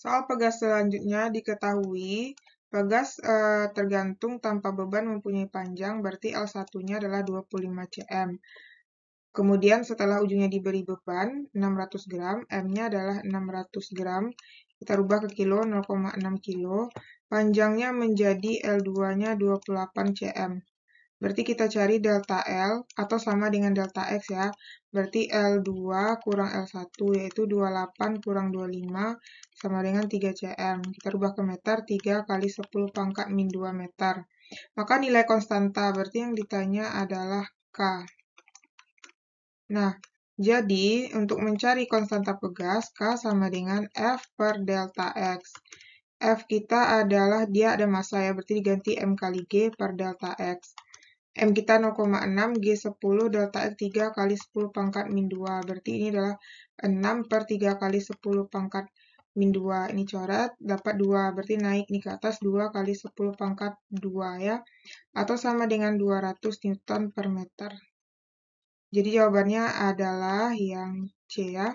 Soal pegas selanjutnya diketahui Pegas e, tergantung tanpa beban mempunyai panjang, berarti L1-nya adalah 25 cm. Kemudian setelah ujungnya diberi beban 600 gram, M-nya adalah 600 gram, kita rubah ke kilo 0,6 kilo, panjangnya menjadi L2-nya 28 cm. Berarti kita cari delta L atau sama dengan delta X ya. Berarti L2 kurang L1 yaitu 28 kurang 25 sama dengan 3 cm. Kita rubah ke meter 3 kali 10 pangkat min 2 meter. Maka nilai konstanta berarti yang ditanya adalah K. Nah, jadi untuk mencari konstanta pegas K sama dengan F per delta X. F kita adalah dia ada masa ya, berarti diganti M kali G per delta X. M kita 0,6, G10 delta x 3 kali 10 pangkat min 2. Berarti ini adalah 6 per 3 kali 10 pangkat min 2. Ini coret, dapat 2. Berarti naik ini ke atas 2 kali 10 pangkat 2 ya. Atau sama dengan 200 Newton per meter. Jadi jawabannya adalah yang C ya.